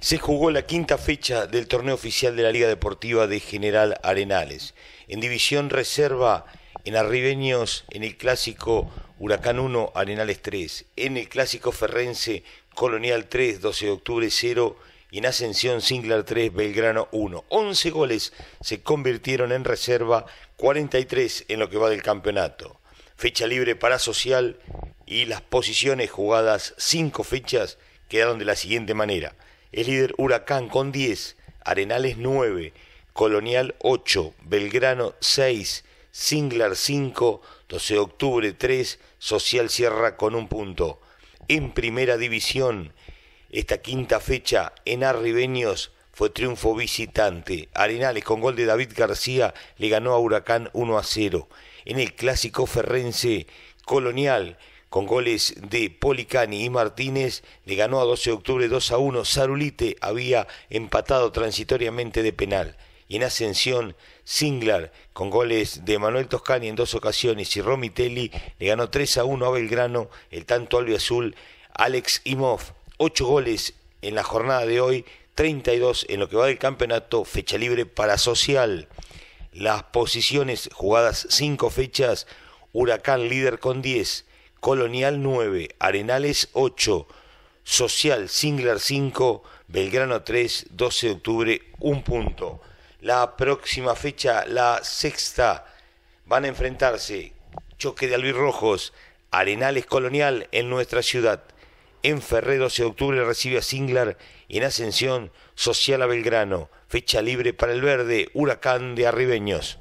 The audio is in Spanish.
Se jugó la quinta fecha del torneo oficial de la Liga Deportiva de General Arenales. En división reserva, en Arribeños, en el clásico Huracán 1, Arenales 3, en el clásico Ferrense, Colonial 3, 12 de octubre 0 y en Ascensión Singlar 3, Belgrano 1. 11 goles se convirtieron en reserva, 43 en lo que va del campeonato. Fecha libre para Social y las posiciones jugadas cinco fechas quedaron de la siguiente manera. El líder Huracán con 10, Arenales 9, Colonial 8, Belgrano 6, Singlar 5, 12 de octubre 3, Social Sierra con un punto. En primera división, esta quinta fecha en Arribeños fue triunfo visitante. Arenales con gol de David García le ganó a Huracán 1 a 0. En el clásico ferrense, Colonial con goles de Policani y Martínez le ganó a 12 de octubre 2 a 1. Sarulite había empatado transitoriamente de penal. Y en ascensión, Singlar, con goles de Manuel Toscani en dos ocasiones y Romitelli, le ganó 3 a 1 a Belgrano, el tanto albio azul, Alex Imov. Ocho goles en la jornada de hoy, 32 en lo que va del campeonato, fecha libre para Social. Las posiciones jugadas cinco fechas, Huracán líder con 10, Colonial 9, Arenales 8, Social Singlar 5, Belgrano 3, 12 de octubre, un punto. La próxima fecha, la sexta, van a enfrentarse choque de albirrojos, Arenales Colonial en nuestra ciudad. En Ferre 12 de octubre recibe a Singlar y en Ascensión Social a Belgrano. Fecha libre para el verde, Huracán de Arribeños.